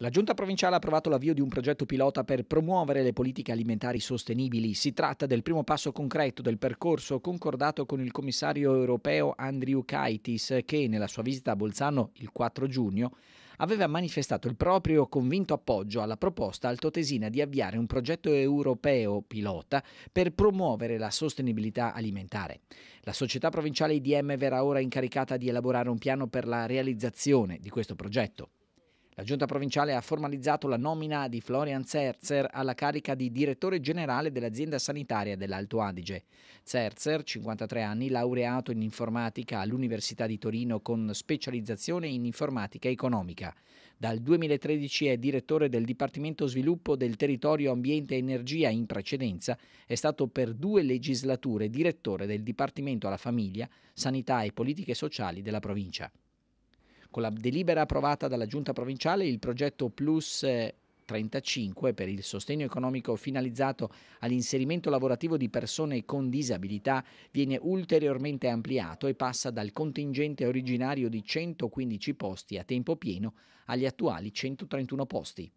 La giunta provinciale ha approvato l'avvio di un progetto pilota per promuovere le politiche alimentari sostenibili. Si tratta del primo passo concreto del percorso concordato con il commissario europeo Andrew Kaitis che nella sua visita a Bolzano il 4 giugno aveva manifestato il proprio convinto appoggio alla proposta altotesina di avviare un progetto europeo pilota per promuovere la sostenibilità alimentare. La società provinciale IDM verrà ora incaricata di elaborare un piano per la realizzazione di questo progetto. La giunta provinciale ha formalizzato la nomina di Florian Zerzer alla carica di direttore generale dell'azienda sanitaria dell'Alto Adige. Zerzer, 53 anni, laureato in informatica all'Università di Torino con specializzazione in informatica economica. Dal 2013 è direttore del Dipartimento Sviluppo del Territorio Ambiente e Energia, in precedenza è stato per due legislature direttore del Dipartimento alla Famiglia, Sanità e Politiche Sociali della provincia. Con la delibera approvata dalla Giunta provinciale, il progetto Plus 35 eh, per il sostegno economico finalizzato all'inserimento lavorativo di persone con disabilità viene ulteriormente ampliato e passa dal contingente originario di 115 posti a tempo pieno agli attuali 131 posti.